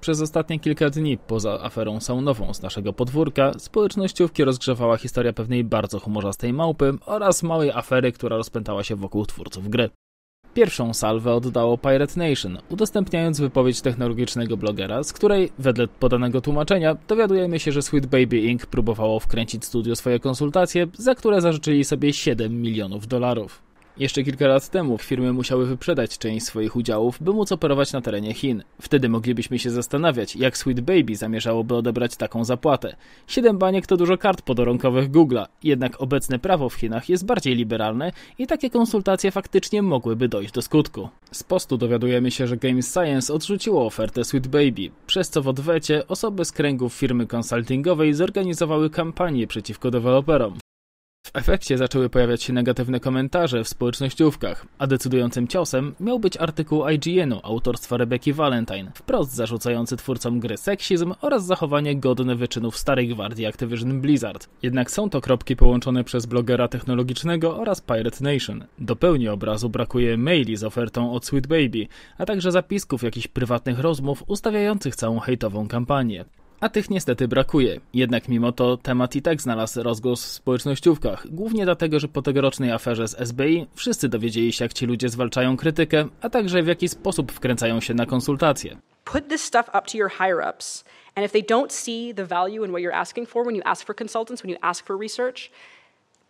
Przez ostatnie kilka dni, poza aferą saunową z naszego podwórka, społecznościówki rozgrzewała historia pewnej bardzo humorzastej małpy oraz małej afery, która rozpętała się wokół twórców gry. Pierwszą salwę oddało Pirate Nation, udostępniając wypowiedź technologicznego blogera, z której, wedle podanego tłumaczenia, dowiadujemy się, że Sweet Baby Inc. próbowało wkręcić studio swoje konsultacje, za które zażyczyli sobie 7 milionów dolarów. Jeszcze kilka lat temu firmy musiały wyprzedać część swoich udziałów, by móc operować na terenie Chin. Wtedy moglibyśmy się zastanawiać, jak Sweet Baby zamierzałoby odebrać taką zapłatę. Siedem baniek to dużo kart podorąkowych Google'a, jednak obecne prawo w Chinach jest bardziej liberalne i takie konsultacje faktycznie mogłyby dojść do skutku. Z postu dowiadujemy się, że Games Science odrzuciło ofertę Sweet Baby, przez co w odwecie osoby z kręgów firmy konsultingowej zorganizowały kampanię przeciwko deweloperom. W efekcie zaczęły pojawiać się negatywne komentarze w społecznościówkach, a decydującym ciosem miał być artykuł IGN-u autorstwa Rebeki Valentine, wprost zarzucający twórcom gry seksizm oraz zachowanie godne wyczynów starej gwardii Activision Blizzard. Jednak są to kropki połączone przez blogera technologicznego oraz Pirate Nation. Do pełni obrazu brakuje maili z ofertą od Sweet Baby, a także zapisków jakichś prywatnych rozmów ustawiających całą hejtową kampanię a tych niestety brakuje. Jednak mimo to temat i tak znalazł rozgłos w społecznościówkach, głównie dlatego, że po tegorocznej aferze z SBI wszyscy dowiedzieli się, jak ci ludzie zwalczają krytykę, a także w jaki sposób wkręcają się na konsultacje. Put this stuff up to your higher ups, and if they don't see the value in what you're asking for when you ask for consultants, when you ask for research,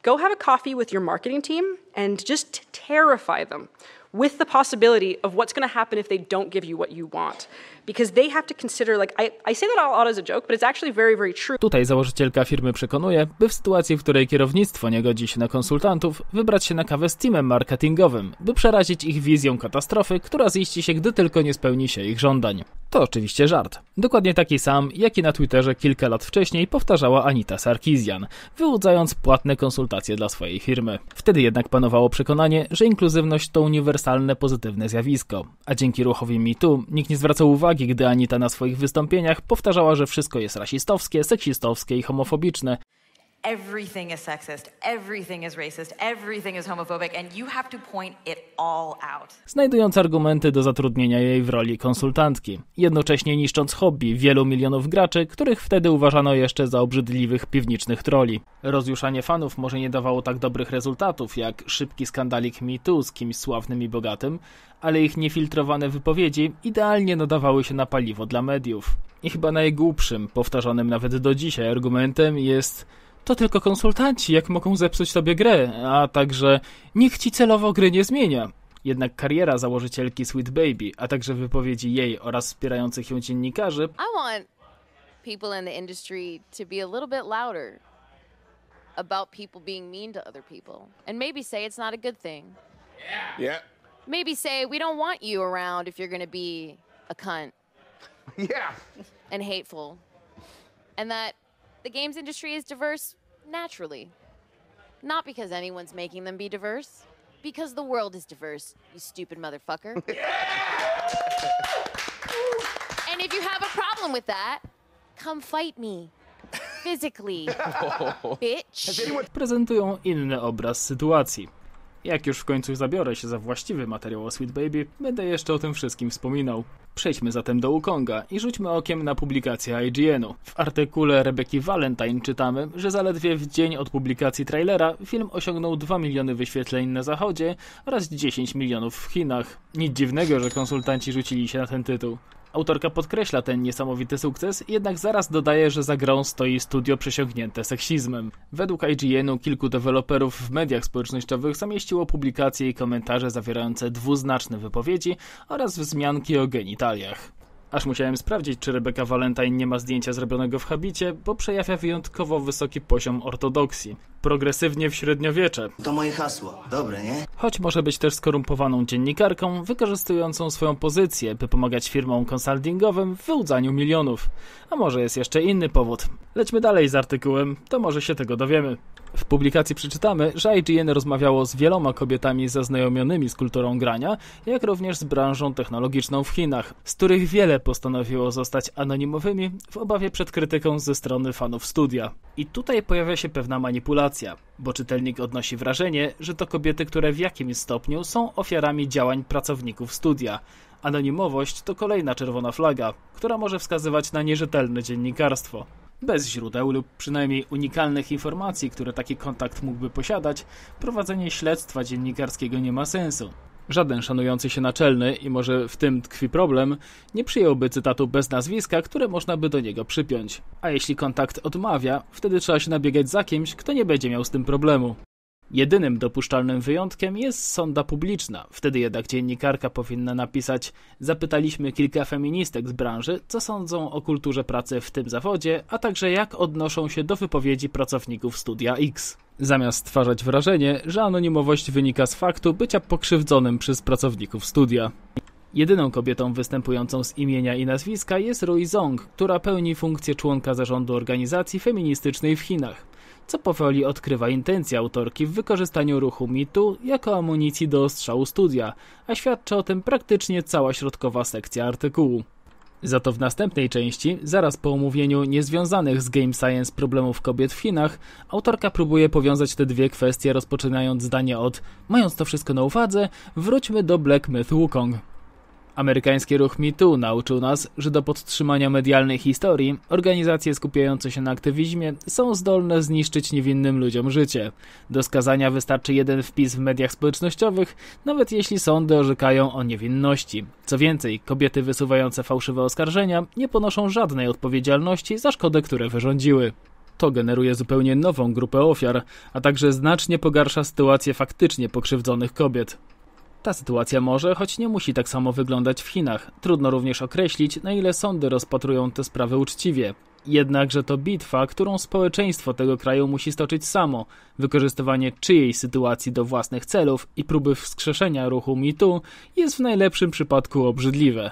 go have a coffee with your marketing team and just terrify them with the possibility of what's happen if they don't give you what you want. Because they have to consider, like, I, I say that out as a joke, but it's actually very, very true. Tutaj założycielka firmy przekonuje, by w sytuacji, w której kierownictwo nie godzi się na konsultantów, wybrać się na kawę z teamem marketingowym, by przerazić ich wizją katastrofy, która ziści się, gdy tylko nie spełni się ich żądań. To oczywiście żart. Dokładnie taki sam, jaki na Twitterze kilka lat wcześniej powtarzała Anita Sarkizian, wyłudzając płatne konsultacje dla swojej firmy. Wtedy jednak panowało przekonanie, że inkluzywność to uniwersalne pozytywne zjawisko, a dzięki ruchowi MeToo nikt nie zwracał uwagi, gdy Anita na swoich wystąpieniach powtarzała, że wszystko jest rasistowskie, seksistowskie i homofobiczne, everything is sexist, everything is racist, everything is homophobic and you have to point it all out. Znajdując argumenty do zatrudnienia jej w roli konsultantki, jednocześnie niszcząc hobby wielu milionów graczy, których wtedy uważano jeszcze za obrzydliwych piwnicznych troli. Rozjuszanie fanów może nie dawało tak dobrych rezultatów jak szybki skandalik MeToo z kimś sławnym i bogatym, ale ich niefiltrowane wypowiedzi idealnie nadawały się na paliwo dla mediów. I chyba najgłupszym, powtarzanym nawet do dzisiaj argumentem jest to tylko konsultanci, jak mogą zepsuć sobie grę, a także nikt ci celowo gry nie zmienia. Jednak kariera założycielki Sweet Baby, a także wypowiedzi jej oraz wspierających ją dziennikarzy. I want people in the industry to be a little bit louder about people being mean to other people and maybe say it's not a good thing. Yeah. yeah. Maybe say we don't want you around if you're going be a cunt. Yeah. And hateful. And that The games industry is diverse naturally. Not because anyone's making them be diverse, because the world is diverse, you stupid motherfucker. and if you have a problem with that, come fight me. Physically. Bitch. Prezentują inny obraz sytuacji. Jak już w końcu zabiorę się za właściwy materiał o Sweet Baby, będę jeszcze o tym wszystkim wspominał. Przejdźmy zatem do Ukonga i rzućmy okiem na publikację IGN-u. W artykule Rebeki Valentine czytamy, że zaledwie w dzień od publikacji trailera film osiągnął 2 miliony wyświetleń na zachodzie oraz 10 milionów w Chinach. Nic dziwnego, że konsultanci rzucili się na ten tytuł. Autorka podkreśla ten niesamowity sukces, jednak zaraz dodaje, że za grą stoi studio przesiągnięte seksizmem. Według IGN-u kilku deweloperów w mediach społecznościowych zamieściło publikacje i komentarze zawierające dwuznaczne wypowiedzi oraz wzmianki o genitaliach. Aż musiałem sprawdzić, czy Rebecca Valentine nie ma zdjęcia zrobionego w habicie, bo przejawia wyjątkowo wysoki poziom ortodoksji progresywnie w średniowiecze. To moje hasło, dobre, nie? Choć może być też skorumpowaną dziennikarką, wykorzystującą swoją pozycję, by pomagać firmom konsultingowym w wyłudzaniu milionów. A może jest jeszcze inny powód. Lećmy dalej z artykułem, to może się tego dowiemy. W publikacji przeczytamy, że IGN rozmawiało z wieloma kobietami zaznajomionymi z kulturą grania, jak również z branżą technologiczną w Chinach, z których wiele postanowiło zostać anonimowymi w obawie przed krytyką ze strony fanów studia. I tutaj pojawia się pewna manipulacja bo czytelnik odnosi wrażenie, że to kobiety, które w jakimś stopniu są ofiarami działań pracowników studia. Anonimowość to kolejna czerwona flaga, która może wskazywać na nierzetelne dziennikarstwo. Bez źródeł lub przynajmniej unikalnych informacji, które taki kontakt mógłby posiadać, prowadzenie śledztwa dziennikarskiego nie ma sensu. Żaden szanujący się naczelny, i może w tym tkwi problem, nie przyjąłby cytatu bez nazwiska, które można by do niego przypiąć. A jeśli kontakt odmawia, wtedy trzeba się nabiegać za kimś, kto nie będzie miał z tym problemu. Jedynym dopuszczalnym wyjątkiem jest sonda publiczna. Wtedy jednak dziennikarka powinna napisać: Zapytaliśmy kilka feministek z branży, co sądzą o kulturze pracy w tym zawodzie, a także jak odnoszą się do wypowiedzi pracowników studia X. Zamiast stwarzać wrażenie, że anonimowość wynika z faktu bycia pokrzywdzonym przez pracowników studia. Jedyną kobietą występującą z imienia i nazwiska jest Rui Zong, która pełni funkcję członka zarządu organizacji feministycznej w Chinach co powoli odkrywa intencje autorki w wykorzystaniu ruchu mitu jako amunicji do ostrzału studia, a świadczy o tym praktycznie cała środkowa sekcja artykułu. Za to w następnej części, zaraz po omówieniu niezwiązanych z game science problemów kobiet w Chinach, autorka próbuje powiązać te dwie kwestie rozpoczynając zdanie od mając to wszystko na uwadze, wróćmy do Black Myth Wukong. Amerykański ruch MeToo nauczył nas, że do podtrzymania medialnej historii organizacje skupiające się na aktywizmie są zdolne zniszczyć niewinnym ludziom życie. Do skazania wystarczy jeden wpis w mediach społecznościowych, nawet jeśli sądy orzekają o niewinności. Co więcej, kobiety wysuwające fałszywe oskarżenia nie ponoszą żadnej odpowiedzialności za szkodę, które wyrządziły. To generuje zupełnie nową grupę ofiar, a także znacznie pogarsza sytuację faktycznie pokrzywdzonych kobiet. Ta sytuacja może, choć nie musi tak samo wyglądać w Chinach. Trudno również określić, na ile sądy rozpatrują te sprawy uczciwie. Jednakże to bitwa, którą społeczeństwo tego kraju musi stoczyć samo. Wykorzystywanie czyjejś sytuacji do własnych celów i próby wskrzeszenia ruchu MeToo jest w najlepszym przypadku obrzydliwe.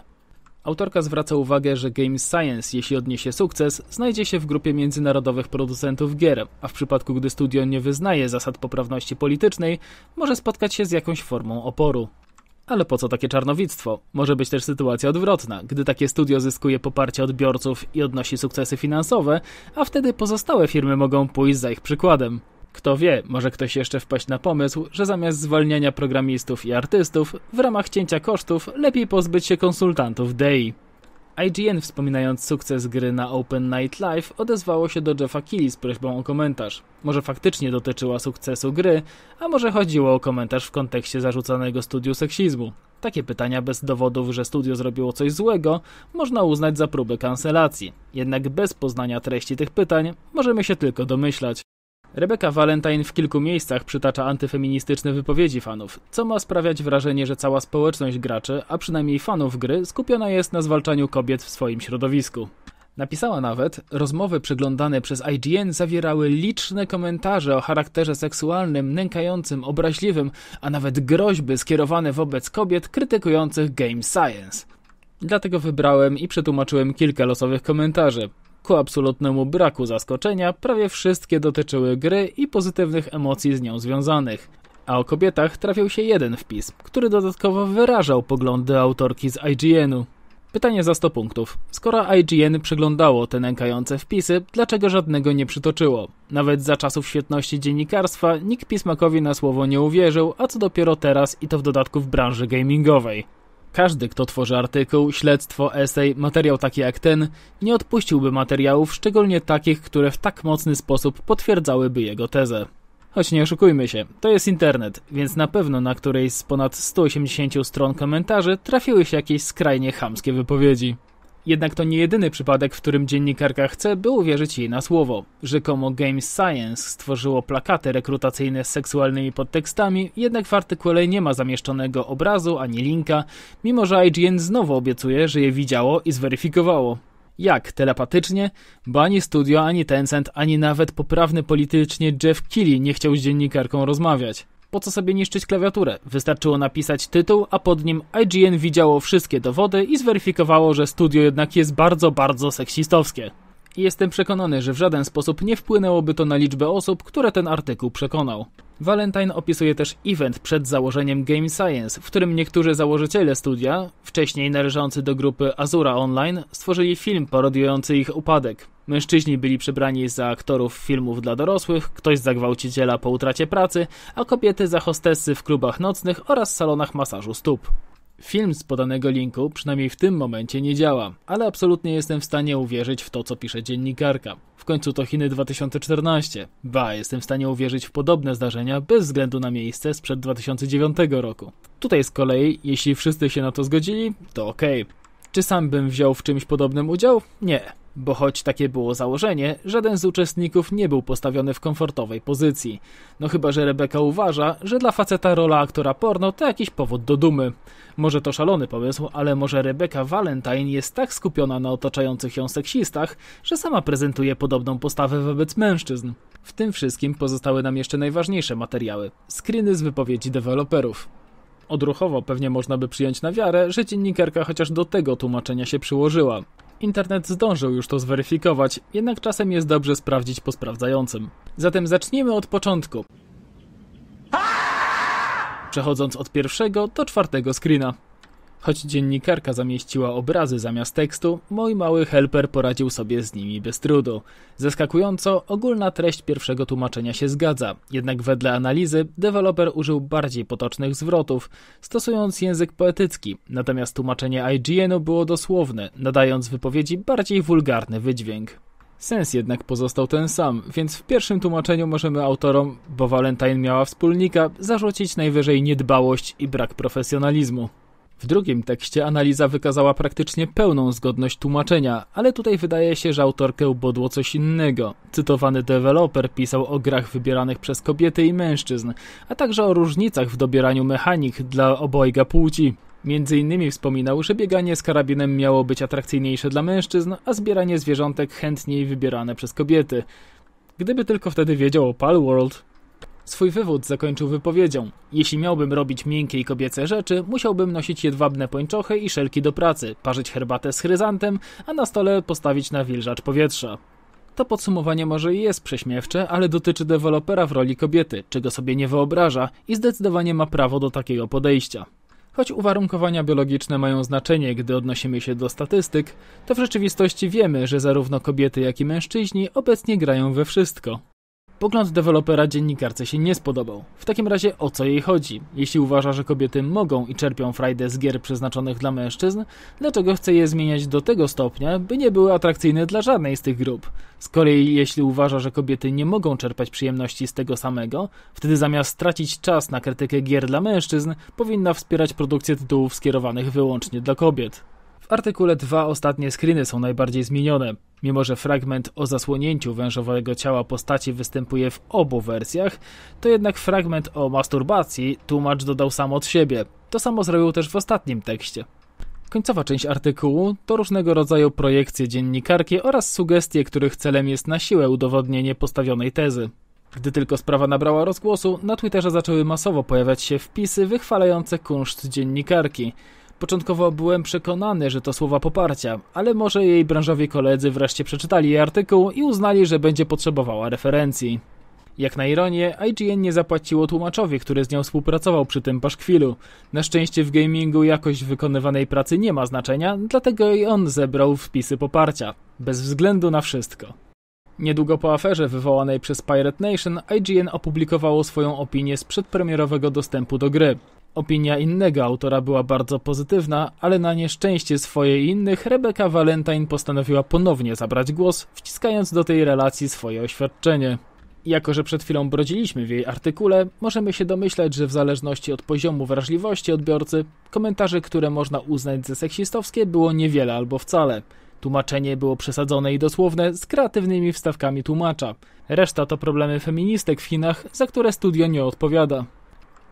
Autorka zwraca uwagę, że Games Science, jeśli odniesie sukces, znajdzie się w grupie międzynarodowych producentów gier, a w przypadku gdy studio nie wyznaje zasad poprawności politycznej, może spotkać się z jakąś formą oporu. Ale po co takie czarnowictwo? Może być też sytuacja odwrotna, gdy takie studio zyskuje poparcie odbiorców i odnosi sukcesy finansowe, a wtedy pozostałe firmy mogą pójść za ich przykładem. Kto wie, może ktoś jeszcze wpaść na pomysł, że zamiast zwalniania programistów i artystów, w ramach cięcia kosztów lepiej pozbyć się konsultantów DEI. IGN wspominając sukces gry na Open Night Live odezwało się do Jeffa Keighley z prośbą o komentarz. Może faktycznie dotyczyła sukcesu gry, a może chodziło o komentarz w kontekście zarzucanego studiu seksizmu. Takie pytania bez dowodów, że studio zrobiło coś złego, można uznać za próbę kancelacji. Jednak bez poznania treści tych pytań możemy się tylko domyślać. Rebecca Valentine w kilku miejscach przytacza antyfeministyczne wypowiedzi fanów, co ma sprawiać wrażenie, że cała społeczność graczy, a przynajmniej fanów gry, skupiona jest na zwalczaniu kobiet w swoim środowisku. Napisała nawet, rozmowy przeglądane przez IGN zawierały liczne komentarze o charakterze seksualnym, nękającym, obraźliwym, a nawet groźby skierowane wobec kobiet krytykujących game science. Dlatego wybrałem i przetłumaczyłem kilka losowych komentarzy ku absolutnemu braku zaskoczenia, prawie wszystkie dotyczyły gry i pozytywnych emocji z nią związanych. A o kobietach trafił się jeden wpis, który dodatkowo wyrażał poglądy autorki z IGN-u. Pytanie za 100 punktów. Skoro IGN przeglądało te nękające wpisy, dlaczego żadnego nie przytoczyło? Nawet za czasów świetności dziennikarstwa nikt pismakowi na słowo nie uwierzył, a co dopiero teraz i to w dodatku w branży gamingowej. Każdy, kto tworzy artykuł, śledztwo, esej, materiał taki jak ten, nie odpuściłby materiałów, szczególnie takich, które w tak mocny sposób potwierdzałyby jego tezę. Choć nie oszukujmy się, to jest internet, więc na pewno na którejś z ponad 180 stron komentarzy trafiły się jakieś skrajnie chamskie wypowiedzi. Jednak to nie jedyny przypadek, w którym dziennikarka chce, by uwierzyć jej na słowo. Rzekomo Games Science stworzyło plakaty rekrutacyjne z seksualnymi podtekstami, jednak w artykule nie ma zamieszczonego obrazu ani linka, mimo że IGN znowu obiecuje, że je widziało i zweryfikowało. Jak? Telepatycznie? Bo ani studio, ani Tencent, ani nawet poprawny politycznie Jeff Keighley nie chciał z dziennikarką rozmawiać. Po co sobie niszczyć klawiaturę? Wystarczyło napisać tytuł, a pod nim IGN widziało wszystkie dowody i zweryfikowało, że studio jednak jest bardzo, bardzo seksistowskie. Jestem przekonany, że w żaden sposób nie wpłynęłoby to na liczbę osób, które ten artykuł przekonał. Valentine opisuje też event przed założeniem Game Science, w którym niektórzy założyciele studia, wcześniej należący do grupy Azura Online, stworzyli film parodiujący ich upadek. Mężczyźni byli przebrani za aktorów filmów dla dorosłych, ktoś za gwałciciela po utracie pracy, a kobiety za hostessy w klubach nocnych oraz salonach masażu stóp. Film z podanego linku, przynajmniej w tym momencie, nie działa, ale absolutnie jestem w stanie uwierzyć w to, co pisze dziennikarka. W końcu to Chiny 2014. Ba, jestem w stanie uwierzyć w podobne zdarzenia bez względu na miejsce sprzed 2009 roku. Tutaj z kolei, jeśli wszyscy się na to zgodzili, to ok. Czy sam bym wziął w czymś podobnym udział? Nie bo choć takie było założenie, żaden z uczestników nie był postawiony w komfortowej pozycji. No chyba, że Rebeka uważa, że dla faceta rola aktora porno to jakiś powód do dumy. Może to szalony pomysł, ale może Rebeka Valentine jest tak skupiona na otaczających ją seksistach, że sama prezentuje podobną postawę wobec mężczyzn. W tym wszystkim pozostały nam jeszcze najważniejsze materiały. Screeny z wypowiedzi deweloperów. Odruchowo pewnie można by przyjąć na wiarę, że dziennikarka chociaż do tego tłumaczenia się przyłożyła. Internet zdążył już to zweryfikować, jednak czasem jest dobrze sprawdzić po sprawdzającym. Zatem zacznijmy od początku. Przechodząc od pierwszego do czwartego screena. Choć dziennikarka zamieściła obrazy zamiast tekstu, mój mały helper poradził sobie z nimi bez trudu. Zaskakująco, ogólna treść pierwszego tłumaczenia się zgadza, jednak wedle analizy deweloper użył bardziej potocznych zwrotów, stosując język poetycki, natomiast tłumaczenie IGN-u było dosłowne, nadając wypowiedzi bardziej wulgarny wydźwięk. Sens jednak pozostał ten sam, więc w pierwszym tłumaczeniu możemy autorom, bo Valentine miała wspólnika, zarzucić najwyżej niedbałość i brak profesjonalizmu. W drugim tekście analiza wykazała praktycznie pełną zgodność tłumaczenia, ale tutaj wydaje się, że autorkę ubodło coś innego. Cytowany deweloper pisał o grach wybieranych przez kobiety i mężczyzn, a także o różnicach w dobieraniu mechanik dla obojga płci. Między innymi wspominał, że bieganie z karabinem miało być atrakcyjniejsze dla mężczyzn, a zbieranie zwierzątek chętniej wybierane przez kobiety. Gdyby tylko wtedy wiedział o Palworld, Swój wywód zakończył wypowiedzią. Jeśli miałbym robić miękkie i kobiece rzeczy, musiałbym nosić jedwabne pończochy i szelki do pracy, parzyć herbatę z chryzantem, a na stole postawić nawilżacz powietrza. To podsumowanie może i jest prześmiewcze, ale dotyczy dewelopera w roli kobiety, czego sobie nie wyobraża i zdecydowanie ma prawo do takiego podejścia. Choć uwarunkowania biologiczne mają znaczenie, gdy odnosimy się do statystyk, to w rzeczywistości wiemy, że zarówno kobiety, jak i mężczyźni obecnie grają we wszystko. Pogląd dewelopera dziennikarce się nie spodobał. W takim razie o co jej chodzi? Jeśli uważa, że kobiety mogą i czerpią frajdę z gier przeznaczonych dla mężczyzn, dlaczego chce je zmieniać do tego stopnia, by nie były atrakcyjne dla żadnej z tych grup? Z kolei jeśli uważa, że kobiety nie mogą czerpać przyjemności z tego samego, wtedy zamiast tracić czas na krytykę gier dla mężczyzn, powinna wspierać produkcję tytułów skierowanych wyłącznie dla kobiet. W artykule 2 ostatnie screeny są najbardziej zmienione. Mimo, że fragment o zasłonięciu wężowego ciała postaci występuje w obu wersjach, to jednak fragment o masturbacji tłumacz dodał sam od siebie. To samo zrobił też w ostatnim tekście. Końcowa część artykułu to różnego rodzaju projekcje dziennikarki oraz sugestie, których celem jest na siłę udowodnienie postawionej tezy. Gdy tylko sprawa nabrała rozgłosu, na Twitterze zaczęły masowo pojawiać się wpisy wychwalające kunszt dziennikarki – Początkowo byłem przekonany, że to słowa poparcia, ale może jej branżowi koledzy wreszcie przeczytali jej artykuł i uznali, że będzie potrzebowała referencji. Jak na ironię, IGN nie zapłaciło tłumaczowi, który z nią współpracował przy tym paszkwilu. Na szczęście w gamingu jakość wykonywanej pracy nie ma znaczenia, dlatego i on zebrał wpisy poparcia. Bez względu na wszystko. Niedługo po aferze wywołanej przez Pirate Nation, IGN opublikowało swoją opinię z przedpremierowego dostępu do gry. Opinia innego autora była bardzo pozytywna, ale na nieszczęście swoje i innych Rebecca Valentine postanowiła ponownie zabrać głos, wciskając do tej relacji swoje oświadczenie. Jako, że przed chwilą brodziliśmy w jej artykule, możemy się domyślać, że w zależności od poziomu wrażliwości odbiorcy, komentarze, które można uznać za seksistowskie, było niewiele albo wcale. Tłumaczenie było przesadzone i dosłowne z kreatywnymi wstawkami tłumacza. Reszta to problemy feministek w Chinach, za które studio nie odpowiada.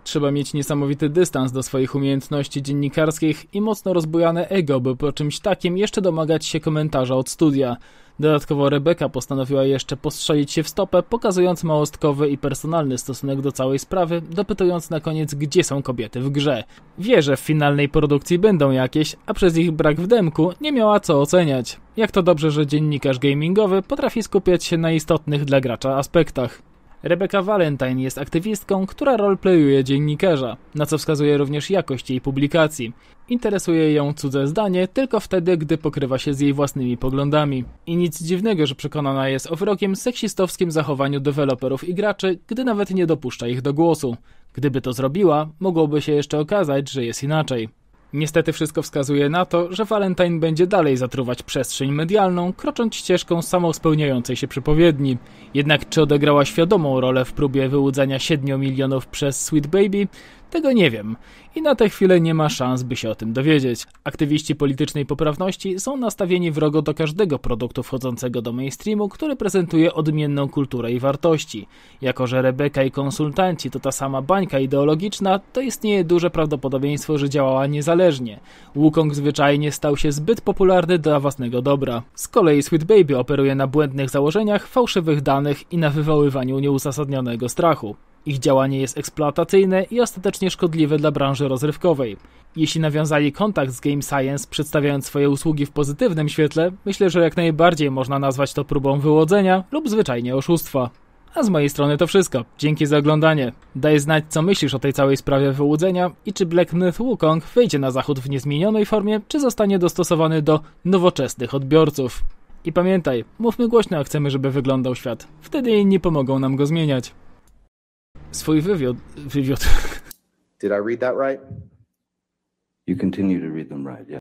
Trzeba mieć niesamowity dystans do swoich umiejętności dziennikarskich i mocno rozbujane ego, by po czymś takim jeszcze domagać się komentarza od studia. Dodatkowo Rebeka postanowiła jeszcze postrzelić się w stopę, pokazując małostkowy i personalny stosunek do całej sprawy, dopytując na koniec, gdzie są kobiety w grze. Wie, że w finalnej produkcji będą jakieś, a przez ich brak w demku nie miała co oceniać. Jak to dobrze, że dziennikarz gamingowy potrafi skupiać się na istotnych dla gracza aspektach. Rebecca Valentine jest aktywistką, która roleplayuje dziennikarza, na co wskazuje również jakość jej publikacji. Interesuje ją cudze zdanie tylko wtedy, gdy pokrywa się z jej własnymi poglądami. I nic dziwnego, że przekonana jest o wrogiem seksistowskim zachowaniu deweloperów i graczy, gdy nawet nie dopuszcza ich do głosu. Gdyby to zrobiła, mogłoby się jeszcze okazać, że jest inaczej. Niestety wszystko wskazuje na to, że Valentine będzie dalej zatruwać przestrzeń medialną, krocząc ścieżką samospełniającej się przypowiedni. Jednak czy odegrała świadomą rolę w próbie wyłudzenia 7 milionów przez Sweet Baby, tego nie wiem i na tę chwilę nie ma szans, by się o tym dowiedzieć. Aktywiści politycznej poprawności są nastawieni wrogo do każdego produktu wchodzącego do mainstreamu, który prezentuje odmienną kulturę i wartości. Jako, że Rebeka i konsultanci to ta sama bańka ideologiczna, to istnieje duże prawdopodobieństwo, że działała niezależnie. Wukong zwyczajnie stał się zbyt popularny dla własnego dobra. Z kolei Sweet Baby operuje na błędnych założeniach, fałszywych danych i na wywoływaniu nieuzasadnionego strachu. Ich działanie jest eksploatacyjne i ostatecznie szkodliwe dla branży rozrywkowej. Jeśli nawiązali kontakt z Game Science, przedstawiając swoje usługi w pozytywnym świetle, myślę, że jak najbardziej można nazwać to próbą wyłodzenia lub zwyczajnie oszustwa. A z mojej strony to wszystko. Dzięki za oglądanie. Daj znać, co myślisz o tej całej sprawie wyłudzenia i czy Black Myth Wukong wyjdzie na zachód w niezmienionej formie, czy zostanie dostosowany do nowoczesnych odbiorców. I pamiętaj, mówmy głośno, jak chcemy, żeby wyglądał świat. Wtedy inni pomogą nam go zmieniać. swój Did I read that right? You continue to read them right, yeah.